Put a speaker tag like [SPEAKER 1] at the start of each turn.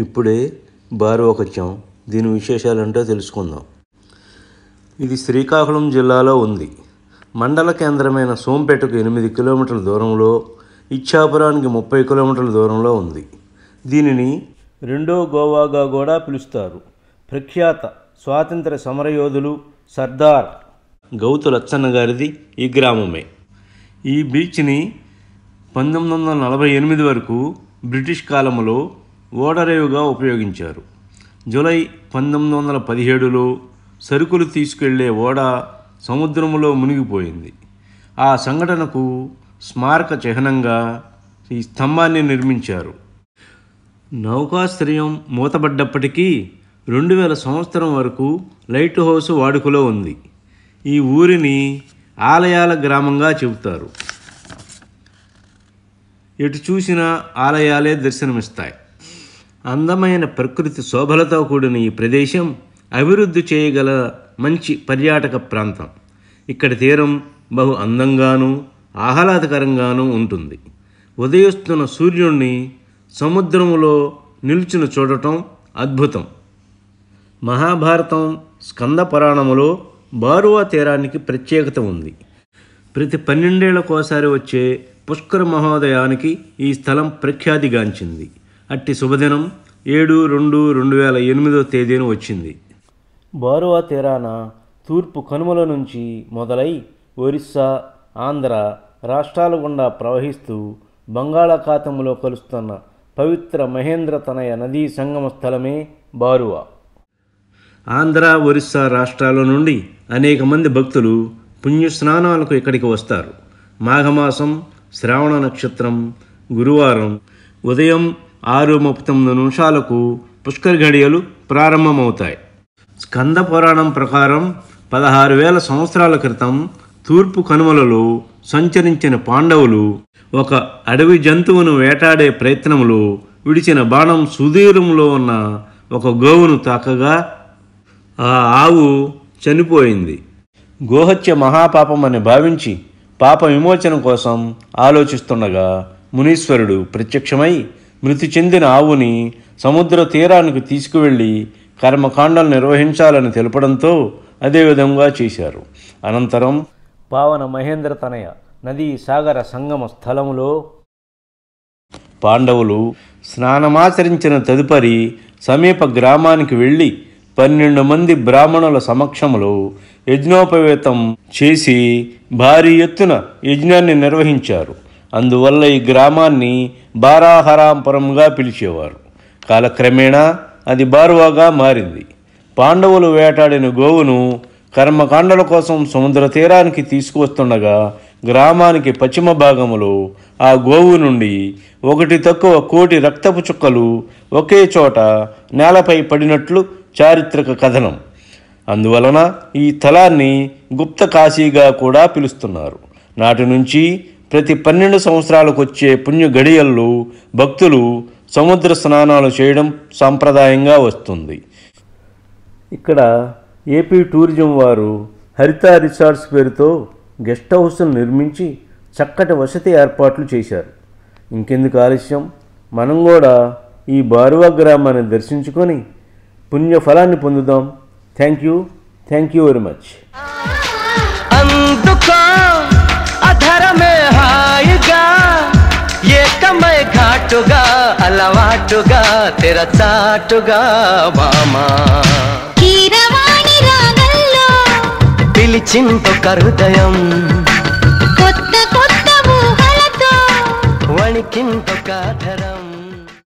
[SPEAKER 1] ఇప్పుడే భార్వకత్యం దీని విశేషాలేంటో తెలుసుకుందాం ఇది శ్రీకాకుళం జిల్లాలో ఉంది మండల కేంద్రమైన సోంపేటకు ఎనిమిది కిలోమీటర్ల దూరంలో ఇచ్చాపురానికి ముప్పై కిలోమీటర్ల దూరంలో ఉంది దీనిని రెండో గోవాగా కూడా పిలుస్తారు ప్రఖ్యాత స్వాతంత్ర సమరయోధులు సర్దార్ గౌతు లచ్చన్న గారిది ఈ గ్రామమే ఈ బీచ్ని పంతొమ్మిది వందల నలభై ఎనిమిది వరకు బ్రిటిష్ కాలంలో ఓడరేవుగా ఉపయోగించారు జూలై పంతొమ్మిది వందల పదిహేడులో సరుకులు తీసుకెళ్లే ఓడ సముద్రంలో మునిగిపోయింది ఆ సంఘటనకు స్మారక చిహ్నంగా ఈ స్తంభాన్ని నిర్మించారు నౌకాశ్రయం మూతబడ్డప్పటికీ రెండు వేల సంవత్సరం వరకు లైట్ హౌస్ వాడుకలో ఉంది ఈ ఊరిని ఆలయాల గ్రామంగా చెబుతారు ఎటు చూసినా ఆలయాలే దర్శనమిస్తాయి అందమైన ప్రకృతి శోభలతో కూడిన ఈ ప్రదేశం అభివృద్ధి చేయగల మంచి పర్యాటక ప్రాంతం ఇక్కడ తీరం బహు అందంగాను ఆహ్లాదకరంగాను ఉంటుంది ఉదయిస్తున్న సూర్యుణ్ణి సముద్రములో నిల్చుని చూడటం అద్భుతం మహాభారతం స్కంద పురాణములో బారువా తీరానికి ప్రత్యేకత ఉంది ప్రతి పన్నెండేళ్లకోసారి వచ్చే పుష్కర మహోదయానికి ఈ స్థలం ప్రఖ్యాతిగాంచింది అట్టి శుభదినం ఏడు రెండు రెండు వేల ఎనిమిదో తేదీన వచ్చింది బారువా తీరాన తూర్పు కనుమల నుంచి మొదలై ఒరిస్సా ఆంధ్ర రాష్ట్రాల గుండా ప్రవహిస్తూ బంగాళాఖాతంలో కలుస్తున్న పవిత్ర మహేంద్ర తనయ నదీ సంగమ స్థలమే బారువా ఆంధ్ర ఒరిస్సా రాష్ట్రాల నుండి అనేక మంది భక్తులు పుణ్యస్నానాలకు ఇక్కడికి వస్తారు మాఘమాసం శ్రావణ నక్షత్రం గురువారం ఉదయం ఆరు ముప్పై తొమ్మిది నిమిషాలకు పుష్కర్ ఘడియలు ప్రారంభమవుతాయి స్కంద పురాణం ప్రకారం పదహారు వేల సంవత్సరాల క్రితం తూర్పు కనుమలలో సంచరించిన పాండవులు ఒక అడవి జంతువును వేటాడే ప్రయత్నంలో విడిచిన బాణం సుదీరంలో ఉన్న ఒక గోవును తాకగా ఆ ఆవు చనిపోయింది గోహత్య మహాపాపం అని భావించి పాప విమోచన కోసం ఆలోచిస్తుండగా మునీశ్వరుడు ప్రత్యక్షమై మృతి చెందిన ఆవుని సముద్ర తీరానికి తీసుకువెళ్ళి కర్మకాండలు నిర్వహించాలని తెలపడంతో అదేవిధంగా చేశారు అనంతరం పావన మహేంద్ర తనయ నదీ సాగర సంగమ స్థలంలో పాండవులు స్నానమాచరించిన తదుపరి సమీప గ్రామానికి వెళ్ళి పన్నెండు మంది బ్రాహ్మణుల సమక్షంలో యజ్ఞోపవేతం చేసి భారీ ఎత్తున యజ్ఞాన్ని నిర్వహించారు అందువల్ల ఈ గ్రామాన్ని బారాహరాంపురంగా పిలిచేవారు కాలక్రమేణా అది బారువాగా మారింది పాండవులు వేటాడిన గోవును కర్మకాండల కోసం సముద్ర తీరానికి తీసుకువస్తుండగా గ్రామానికి పశ్చిమ భాగములో ఆ గోవు నుండి ఒకటి తక్కువ కోటి రక్తపు చుక్కలు ఒకే చోట నేలపై పడినట్లు చారిత్రక కథనం అందువలన ఈ స్థలాన్ని గుప్త కాశీగా కూడా పిలుస్తున్నారు నాటి నుంచి ప్రతి పన్నెండు సంవత్సరాలకు వచ్చే పుణ్య గడియల్లో భక్తులు సముద్ర స్నానాలు చేయడం సాంప్రదాయంగా వస్తుంది ఇక్కడ ఏపీ టూరిజం వారు హరిత రిసార్ట్స్ పేరుతో గెస్ట్ హౌస్ను నిర్మించి చక్కటి వసతి ఏర్పాట్లు చేశారు ఇంకెందుకు ఆలస్యం మనం కూడా ఈ బారువా గ్రామాన్ని దర్శించుకొని పుణ్యఫలాన్ని పొందుదాం thank you thank you very much చాటుగా తెర చాటుగా మామా పిలిచింటొక కరుదయం కొత్త కొత్త వణికింటొక కాధరం